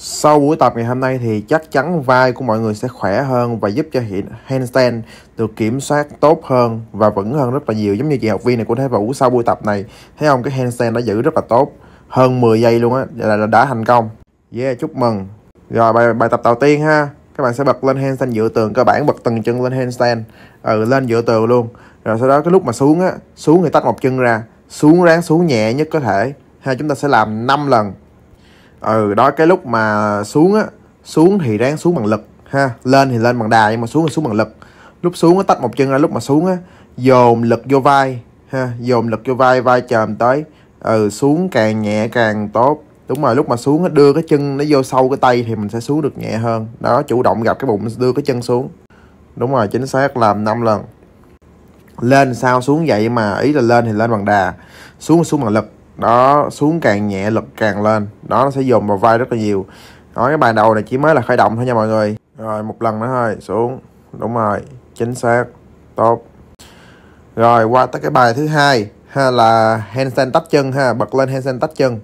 Sau buổi tập ngày hôm nay thì chắc chắn vai của mọi người sẽ khỏe hơn và giúp cho hiện handstand được kiểm soát tốt hơn và vững hơn rất là nhiều giống như chị học viên này của Thế Vũ sau buổi tập này thấy không cái handstand đã giữ rất là tốt hơn 10 giây luôn á là, là đã thành công yeah chúc mừng rồi bài, bài tập đầu tiên ha các bạn sẽ bật lên handstand dựa tường cơ bản bật từng chân lên handstand ừ lên dựa tường luôn rồi sau đó cái lúc mà xuống á xuống thì tách một chân ra xuống ráng xuống nhẹ nhất có thể ha chúng ta sẽ làm 5 lần ừ đó cái lúc mà xuống á xuống thì ráng xuống bằng lực ha lên thì lên bằng đà nhưng mà xuống thì xuống bằng lực lúc xuống á tách một chân ra lúc mà xuống á dồn lực vô vai ha dồn lực vô vai vai chồm tới ừ xuống càng nhẹ càng tốt đúng rồi lúc mà xuống á đưa cái chân nó vô sâu cái tay thì mình sẽ xuống được nhẹ hơn đó chủ động gặp cái bụng đưa cái chân xuống đúng rồi chính xác làm 5 lần lên sao xuống vậy mà ý là lên thì lên bằng đà xuống xuống bằng lực đó xuống càng nhẹ lực càng lên đó nó sẽ dùng vào vai rất là nhiều đó cái bài đầu này chỉ mới là khởi động thôi nha mọi người rồi một lần nữa thôi xuống đúng rồi chính xác tốt rồi qua tới cái bài thứ hai ha là handstand tách chân ha bật lên handstand tách chân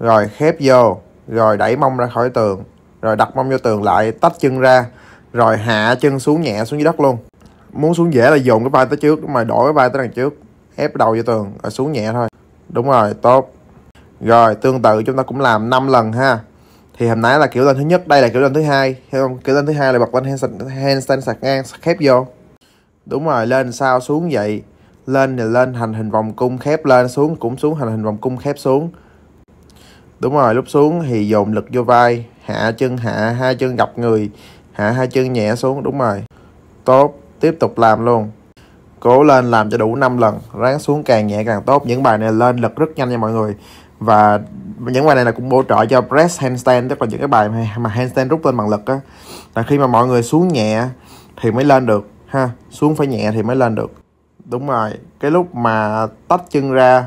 rồi khép vô rồi đẩy mông ra khỏi tường rồi đặt mông vô tường lại tách chân ra rồi hạ chân xuống nhẹ xuống dưới đất luôn muốn xuống dễ là dùng cái vai tới trước mà đổi cái vai tới đằng trước ép đầu vô tường rồi xuống nhẹ thôi đúng rồi tốt rồi tương tự chúng ta cũng làm 5 lần ha thì hôm nãy là kiểu lên thứ nhất đây là kiểu lên thứ hai hiểu kiểu lên thứ hai là bật lên handstand, handstand sạc ngang sạc khép vô đúng rồi lên sao xuống vậy lên thì lên thành hình vòng cung khép lên xuống cũng xuống thành hình vòng cung khép xuống đúng rồi lúc xuống thì dồn lực vô vai hạ chân hạ hai chân gặp người hạ hai chân nhẹ xuống đúng rồi tốt tiếp tục làm luôn cố lên làm cho đủ 5 lần ráng xuống càng nhẹ càng tốt những bài này lên lực rất nhanh nha mọi người và những bài này là cũng hỗ trợ cho press handstand tức là những cái bài mà handstand rút lên bằng lực á là khi mà mọi người xuống nhẹ thì mới lên được ha xuống phải nhẹ thì mới lên được đúng rồi cái lúc mà tách chân ra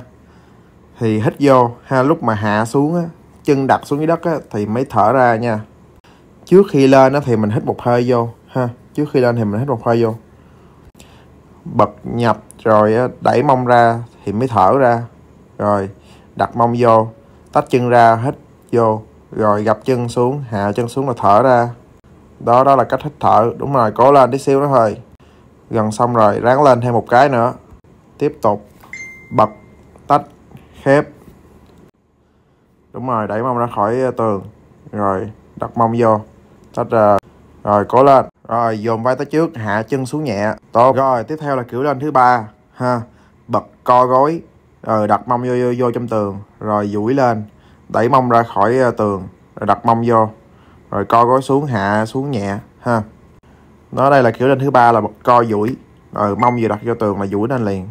thì hít vô ha lúc mà hạ xuống á chân đặt xuống dưới đất á thì mới thở ra nha trước khi lên á thì mình hít một hơi vô ha trước khi lên thì mình hít một hơi vô bật nhập rồi đẩy mông ra thì mới thở ra rồi đặt mông vô tách chân ra hít vô rồi gập chân xuống hạ chân xuống là thở ra đó đó là cách hít thở đúng rồi cố lên tí xíu nữa thôi gần xong rồi ráng lên thêm một cái nữa tiếp tục bật tách khép đúng rồi đẩy mông ra khỏi ờ, tường rồi đặt mông vô tách ra rồi cố lên rồi dồn vai tới trước hạ chân xuống nhẹ tốt rồi tiếp theo là kiểu lên thứ ba ha bật co gối rồi đặt mông vô, vô vô trong tường rồi duỗi lên đẩy mông ra khỏi ờ, tường rồi đặt mông vô rồi co gối xuống hạ xuống nhẹ ha nó đây là kiểu lên thứ ba là bật co duỗi rồi mông vừa đặt vô tường mà duỗi lên liền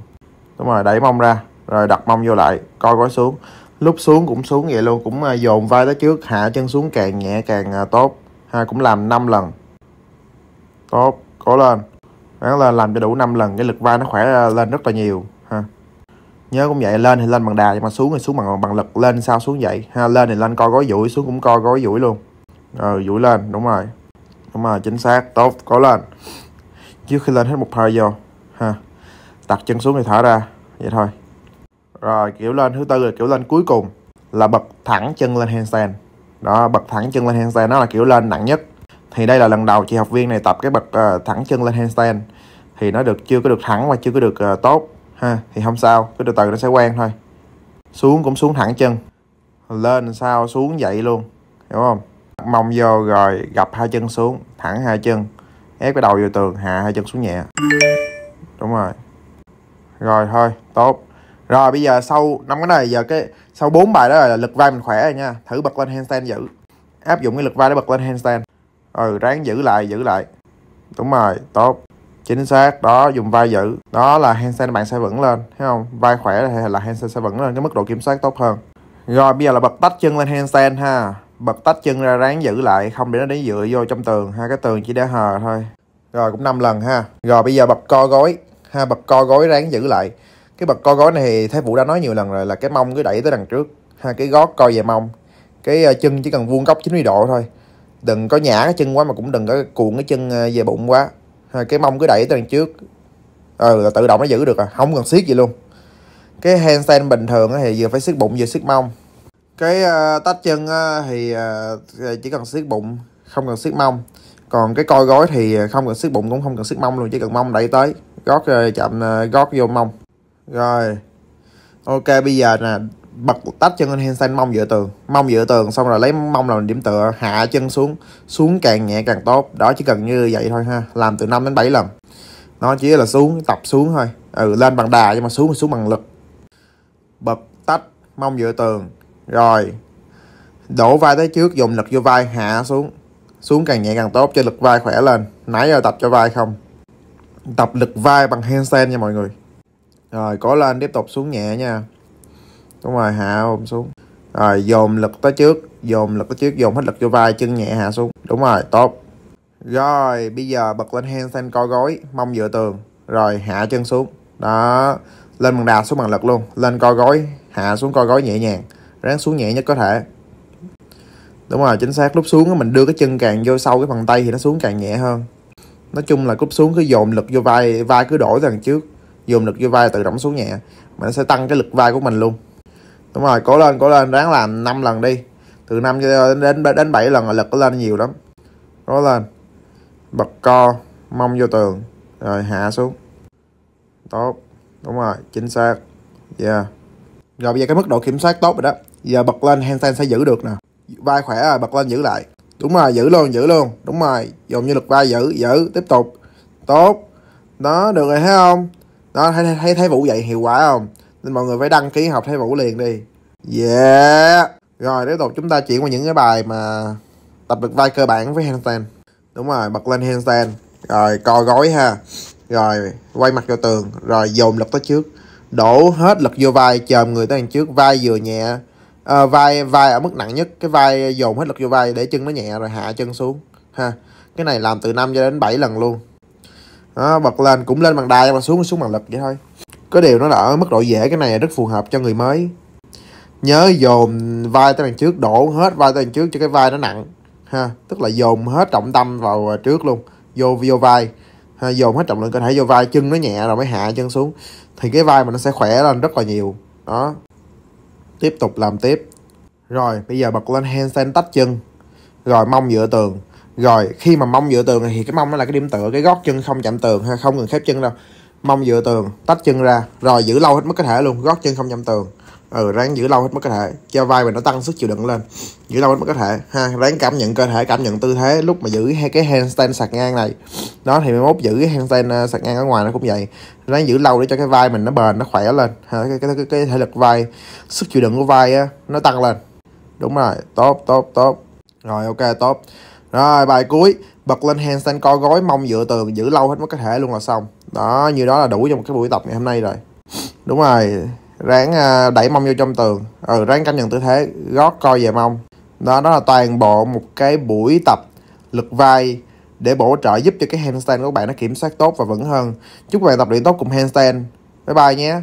đúng rồi đẩy mông ra rồi đặt mông vô lại co gối xuống lúc xuống cũng xuống vậy luôn cũng ờ, dồn vai tới trước hạ chân xuống càng nhẹ càng ờ, tốt ha cũng làm 5 lần tốt cố lên đó lên làm cho đủ 5 lần cái lực vai nó khỏe lên rất là nhiều ha nhớ cũng vậy lên thì lên bằng đà nhưng mà xuống thì xuống bằng bằng lực lên sao xuống vậy ha lên thì lên coi gói duỗi xuống cũng coi gói duỗi luôn ờ duỗi lên đúng rồi đúng rồi chính xác tốt cố lên trước khi lên hết một hơi vô ha đặt chân xuống thì thở ra vậy thôi rồi kiểu lên thứ tư là kiểu lên cuối cùng là bật thẳng chân lên handstand đó bật thẳng chân lên handstand nó là kiểu lên nặng nhất thì đây là lần đầu chị học viên này tập cái bậc ờ, thẳng chân lên handstand thì nó được chưa có được thẳng và chưa có được ờ, tốt ha thì không sao cứ từ từ nó sẽ quen thôi xuống cũng xuống thẳng chân lên sao xuống dậy luôn hiểu không mông vô rồi gập hai chân xuống thẳng hai chân ép cái đầu vô tường hạ hai chân xuống nhẹ đúng rồi rồi thôi tốt rồi bây giờ sau năm cái này giờ cái sau bốn bài đó là lực vai mình khỏe rồi nha thử bật lên handstand giữ áp dụng cái lực vai để bật lên handstand ừ ráng giữ lại giữ lại đúng rồi tốt chính xác đó dùng vai giữ đó là handstand bạn sẽ vững lên thấy không vai khỏe thì là handstand sẽ vững lên cái mức độ kiểm soát tốt hơn rồi bây giờ là bật tách chân lên handstand ha bật tách chân ra ráng giữ lại không để nó để dựa vô trong tường ha cái tường chỉ để hờ thôi rồi cũng 5 lần ha rồi bây giờ bật co gối ha bật co gối ráng giữ lại cái bật co gối này thì thái vũ đã nói nhiều lần rồi là cái mông cứ đẩy tới đằng trước ha cái gót co về mông cái ờ, chân chỉ cần vuông góc 90 độ thôi đừng có nhả cái chân quá mà cũng đừng có cuộn cái chân về ờ, bụng quá cái mông cứ đẩy tới đằng trước ừ là tự động nó giữ được à không cần siết gì luôn cái handstand bình thường thì vừa phải siết bụng vừa siết mông cái ờ, tách chân thì chỉ cần siết bụng không cần siết mông còn cái coi gối thì không cần siết bụng cũng không cần siết mông luôn chỉ cần mông đẩy tới gót chậm gót vô mông rồi ok bây giờ nè bật tách chân lên handstand mông dựa tường mông dựa tường xong rồi lấy mông làm điểm tựa hạ chân xuống xuống càng nhẹ càng tốt đó chỉ cần như vậy thôi ha làm từ 5 đến 7 lần nó chỉ là xuống tập xuống thôi ừ lên bằng đà nhưng mà xuống thì xuống bằng lực bật tách mông dựa tường rồi đổ vai tới trước dùng lực vô vai hạ xuống xuống càng nhẹ càng tốt cho lực vai khỏe lên nãy giờ tập cho vai không tập lực vai bằng handstand nha mọi người rồi có lên tiếp tục xuống nhẹ nha đúng rồi hạ ôm xuống rồi dồn lực tới trước dồn lực tới trước dồn hết lực cho vai chân nhẹ hạ xuống đúng rồi tốt rồi bây giờ bật lên handstand co gối mông dựa tường rồi hạ chân xuống đó lên bằng đà xuống bằng lực luôn lên co gối hạ xuống co gối nhẹ nhàng ráng xuống nhẹ nhất có thể đúng rồi chính xác lúc xuống mình đưa cái chân càng vô sâu cái phần tay thì nó xuống càng nhẹ hơn nói chung là cúp xuống cứ dồn lực vô vai vai cứ đổi đằng trước dồn lực vô vai tự động xuống nhẹ mà nó sẽ tăng cái lực vai của mình luôn đúng rồi cố lên cố lên ráng làm 5 lần đi từ 5 cho đến đến 7 lần là lực nó lên nhiều lắm cố lên bật co mông vô tường rồi hạ xuống tốt đúng rồi chính xác yeah rồi bây giờ cái mức độ kiểm soát tốt rồi đó giờ bật lên handstand sẽ giữ được nè vai khỏe rồi bật lên giữ lại đúng rồi giữ luôn giữ luôn đúng rồi dùng như lực vai giữ giữ tiếp tục tốt đó được rồi thấy không đó thấy thấy, thấy vụ vậy hiệu quả không nên mọi người phải đăng ký học Thái Vũ liền đi yeah rồi tiếp tục chúng ta chuyển qua những cái bài mà tập được vai cơ bản với handstand đúng rồi bật lên handstand rồi co gối ha rồi quay mặt vào tường rồi dồn lực tới trước đổ hết lực vô vai chồm người tới đằng trước vai vừa nhẹ à, vai vai ở mức nặng nhất cái vai dồn hết lực vô vai để chân nó nhẹ rồi hạ chân xuống ha cái này làm từ 5 cho đến 7 lần luôn đó, bật lên cũng lên bằng đai mà xuống xuống bằng lực vậy thôi có điều nó là ở mức độ dễ cái này rất phù hợp cho người mới. Nhớ dồn vai tới đằng trước, đổ hết vai tới đằng trước cho cái vai nó nặng. ha Tức là dồn hết trọng tâm vào trước luôn, vô vô vai. Ha, dồn hết trọng lượng cơ thể vô vai, chân nó nhẹ rồi mới hạ chân xuống. Thì cái vai mình nó sẽ khỏe lên rất là nhiều. Đó. Tiếp tục làm tiếp. Rồi, bây giờ bật lên handstand tách chân. Rồi mông dựa tường rồi khi mà mông dựa tường thì cái mông nó là cái điểm tựa cái gót chân không chạm tường ha không cần khép chân đâu mông dựa tường tách chân ra rồi giữ lâu hết mức có thể luôn gót chân không nhâm tường ừ ráng giữ lâu hết mức có thể cho vai mình nó tăng sức chịu đựng lên giữ lâu hết mức có thể ha ráng cảm nhận cơ thể cảm nhận tư thế lúc mà giữ hai cái handstand sạc ngang này đó thì mốt giữ cái handstand à, sạc ngang ở ngoài nó cũng vậy ráng giữ lâu để cho cái vai mình nó bền nó khỏe lên ha, cái, cái, cái, cái thể lực vai sức chịu đựng của vai á, nó tăng lên đúng rồi tốt tốt tốt rồi ok tốt rồi bài cuối bật lên handstand co gối mông dựa tường giữ lâu hết mức có thể luôn là xong đó như đó là đủ cho một cái buổi tập ngày hôm nay rồi đúng rồi ráng à, đẩy mông vô trong tường ừ ráng cảm nhận tư thế gót co về mông đó đó là toàn bộ một cái buổi tập lực vai để bổ trợ giúp cho cái handstand của các bạn nó kiểm soát tốt và vững hơn chúc các bạn tập luyện tốt cùng handstand bye bye nhé